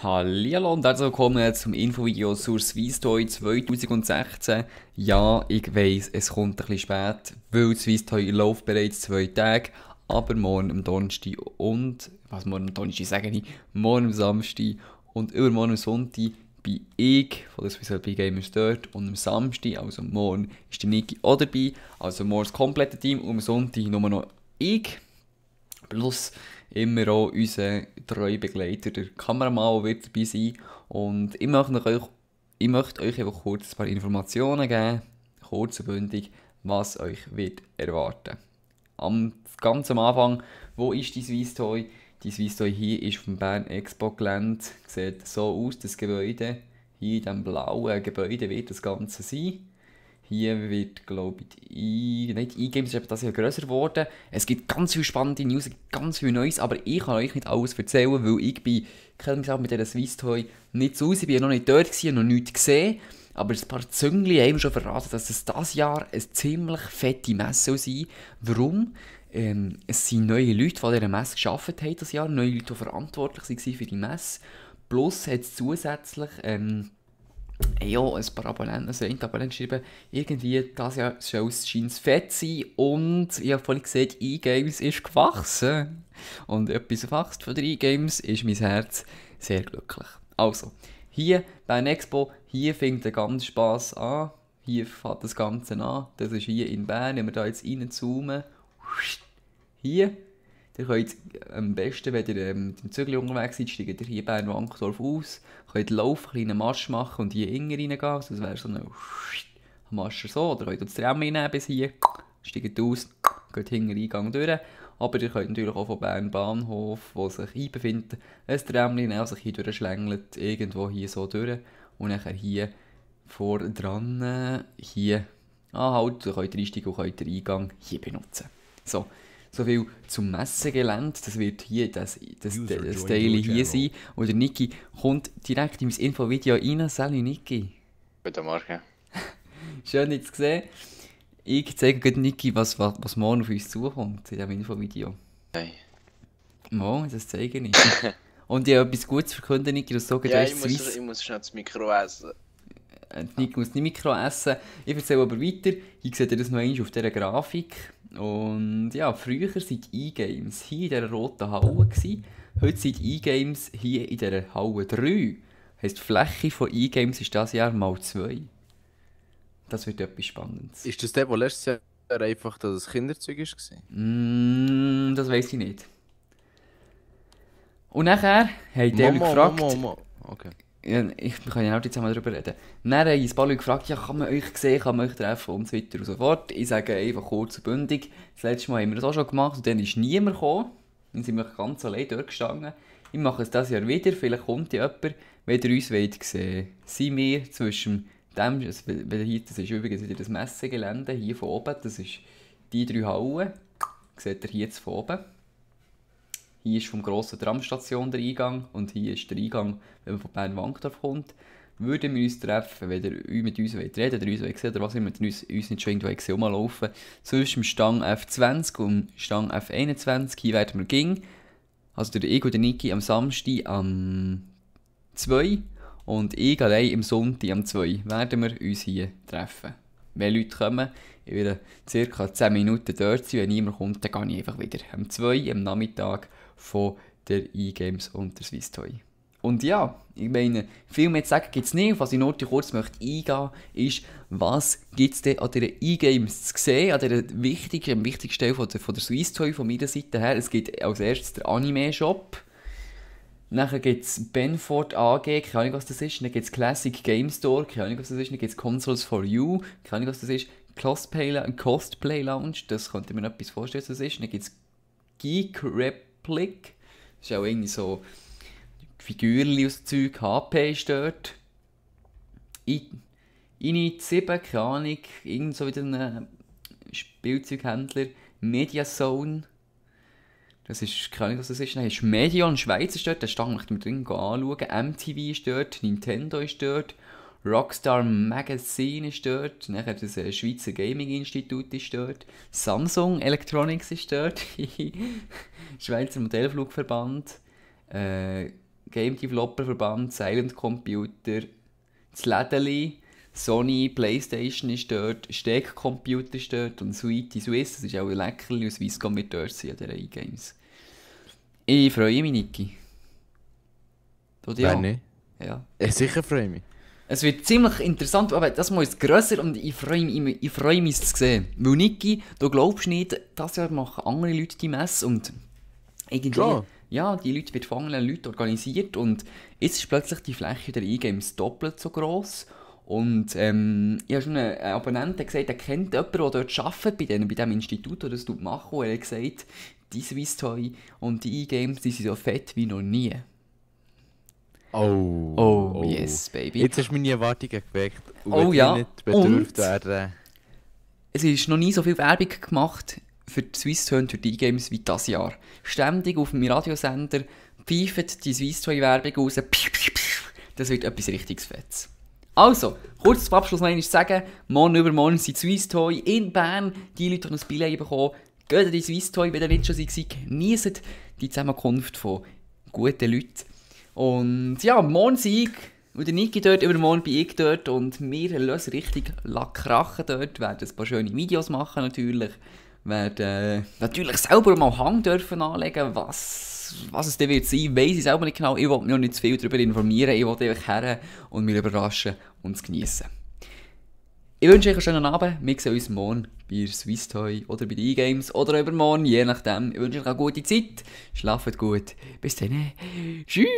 Hallo und herzlich willkommen zum Infovideo zur Swisstoy 2016. Ja, ich weiss, es kommt ein bisschen spät, weil Swisstoy läuft bereits zwei Tage, aber morgen am Donnerstag und, was morgen am Donnerstag sage ich, morgen am Samstag und übermorgen am Sonntag bin ich von der Swiss LP Gamers dort und am Samstag, also morgen, ist die Niki auch dabei, also morgen das komplette Team und am Sonntag nur noch ich. Plus immer auch unser treu Begleiter, der Kameramann, wird dabei sein. Und ich möchte euch, ich möchte euch einfach kurz ein paar Informationen geben, kurz und bündig, was euch wird erwarten am, ganz am Anfang, wo ist die Swiss Toy? Die Swiss Toy hier ist vom Bern Expo Gelände. Sieht so aus, das Gebäude. Hier in diesem blauen Gebäude wird das Ganze sein. Hier wird, glaube ich, nein, E-Games ist das Jahr grösser geworden. Es gibt ganz viele spannende News, ganz viel Neues, aber ich kann euch nicht alles erzählen, weil ich bin, kenne mich auch mit dieser Swiss Toy nicht so aus. Ich war noch nicht dort, gewesen, noch nichts gesehen. Aber ein paar Züngli haben schon verraten, dass es dieses Jahr eine ziemlich fette Messe sein Warum? Ähm, es sind neue Leute, die an dieser Messe gearbeitet haben dieses Jahr, neue Leute, die verantwortlich waren für die Messe. Plus hat es zusätzlich... Ähm, ja, ein paar Abonnenten, also ein Abonnent schreiben, irgendwie das Jahr soll es scheint fett sein und ich habe vorhin gesagt, E-Games ist gewachsen. Und etwas wächst von den E-Games ist mein Herz sehr glücklich. Also, hier bei Expo, hier fängt der ganze Spass an, hier fängt das Ganze an, das ist hier in Bern, wenn wir da jetzt reinzoomen, hier Ihr könnt am besten, wenn ihr ähm, mit dem Zügel unterwegs seid, steigt ihr hier bei Wankdorf aus, könnt laufen, einen kleinen Marsch machen und hier innen reingehen. Also das wäre so ein Marscher so. Oder könnt ihr das Tram reinnehmen bis hier, steigt aus, geht hinten Eingang durch. Aber ihr könnt natürlich auch von Bern Bahnhof, wo sich einbefindet, ein Tram nehmen, sich hier durchschlängelt, irgendwo hier so durch. Und dann hier vor dran, äh, hier anhalten, könnt ihr einsteigen und könnt den Eingang hier benutzen. So. So viel zum Messen gelernt. Das wird hier das, das, das, das Teil hier sein. Oder Niki kommt direkt in mein Infovideo rein. Salut Niki. Guten Morgen. Schön, dich zu sehen. Ich zeige Niki, was, was, was morgen auf uns zukommt in diesem Infovideo. Nein. Morgen, das zeige ich. Und ich habe etwas Gutes verkünden, Niki, das sagen ja, ich muss, ich muss schnell das Mikro essen. Äh, Niki muss nicht Mikro essen. Ich erzähle aber weiter. Ich sehe das noch einmal auf dieser Grafik. Und ja, früher waren die E-Games hier in dieser roten Halle. Gewesen. Heute sind E-Games hier in dieser Halle 3. Das heisst, die Fläche von E-Games ist dieses Jahr mal 2. Das wird etwas Spannendes. Ist das der, wo letztes Jahr einfach das Kinderzeug war? Mm, das weiß ich nicht. Und nachher haben die gefragt. Momo, Momo. Okay ja, ich, wir können ja auch jetzt einmal darüber reden. Dann haben ein paar Leute gefragt, ja, kann man euch sehen, kann man euch treffen und so weiter und so fort. Ich sage einfach kurz und bündig, das letzte Mal haben wir das auch schon gemacht und dann ist niemand gekommen. Dann sind wir ganz allein durchgestanden. Ich mache es dieses Jahr wieder, vielleicht kommt jemand, wenn ihr uns wollt sehen Sind wir zwischen dem, das ist übrigens wieder das Messegelände hier von oben, das ist die drei Hallen, seht ihr hier jetzt von oben. Hier ist vom grossen Tramstation der Eingang und hier ist der Eingang, wenn man von Bern-Wankdorf kommt. Würden wir uns treffen, wenn ihr mit uns wollt reden oder uns sehen oder was immer, uns, uns nicht schon irgendwo rumlaufen Zwischen dem Stang F20 und Stang F21, hier werden wir gehen. Also der Ego und der Niki am Samstag am 2 und ich allein am Sonntag am 2 werden wir uns hier treffen. Wenn Leute kommen, ich werde ca. 10 Minuten dort sein. Wenn niemand kommt, dann gehe ich einfach wieder. Am 2 am Nachmittag von der E-Games und der Swiss Toy. Und ja, ich meine, viel mehr zu sagen gibt es nicht. Was ich nur kurz möchte eingehen ist, was gibt es denn an diesen E-Games zu sehen, an dieser wichtigen, wichtigsten Stelle von der, von der Swiss Toy von meiner Seite her. Es gibt als erstes den Anime-Shop. Dann gibt es Benford AG, keine Ahnung was das ist. Dann gibt es Classic Game Store, keine Ahnung was das ist. Dann gibt es Consoles for You, keine Ahnung was das ist. Cosplay, Cosplay Lounge, das könnte ich mir noch etwas vorstellen, was das ist. Dann gibt es Geek Rap Lichtblick. Das ist auch irgendwie so Figürchen aus Zeug. HP ist dort. Ich, ich sieben, keine Ahnung, irgend so wieder ein äh, Spielzeughändler. Mediazone. Das ist, keine Ahnung, was das ist. Dann ist Medion Schweiz ist dort, der Stand möchte ich mir dringend anschauen. MTV ist dort, Nintendo ist dort. Rockstar Magazine ist dort, nachher das äh, Schweizer Gaming Institut ist dort, Samsung Electronics ist dort, Schweizer Modellflugverband, äh, Game Developer Verband, Silent Computer, das Lädeli, Sony, Playstation ist dort, Steckcomputer ist dort und Sweetie Swiss, das ist auch ein Leckerli aus Swisscom wird dort sein, an dieser E-Games. Ich freue mich, Niki. Du dich auch? Nicht. Ja. ja. Sicher freue ich mich. Es wird ziemlich interessant, aber das Mal ist grösser und ich freue mich, ich freue mich es zu sehen. Weil Niki, du glaubst nicht, das Jahr machen andere Leute die Messe und irgendwie... Ja ja, die Leute werden von anderen Leuten organisiert und jetzt ist plötzlich die Fläche der E-Games doppelt so groß und ähm, ich habe schon einen Abonnenten gesagt, er kennt jemanden, der dort arbeitet, bei, bei diesem Institut, der das machen und er hat gesagt, die Swiss Toy und die E-Games, die sind so fett wie noch nie. Oh, oh, oh, yes, baby. Jetzt hast du meine Erwartungen geweckt. oh ja, nicht und es ist noch nie so viel Werbung gemacht für die Swiss-Töne durch die E-Games wie das Jahr. Ständig auf meinem Radiosender pfeifen die Swiss-Töne-Werbung raus. Das wird etwas richtiges Fettes. Also, kurz zum Abschluss noch einmal sagen, morgen übermorgen sind Swiss-Toy in Bern. Die Leute, die noch ein Billett bekommen, gehen in die Swiss-Toy, wenn ihr nicht schon waren, genießen die Zusammenkunft von guten Leuten. Und ja, morgen Sieg. Und der Niki dort, übermorgen bin ich dort und wir lösen richtig krachen dort, werden ein paar schöne Videos machen natürlich, werden äh, natürlich selber mal Hang dürfen anlegen, was, was es denn wird sein, weiß ich selber nicht genau, ich will mich noch nicht zu viel darüber informieren, ich will einfach her und mich überraschen und es geniessen. Ich wünsche euch einen schönen Abend, wir sehen uns morgen bei Swiss Toy oder bei den E-Games oder übermorgen, je nachdem. Ich wünsche euch eine gute Zeit, schlaft gut, bis dann, tschüss!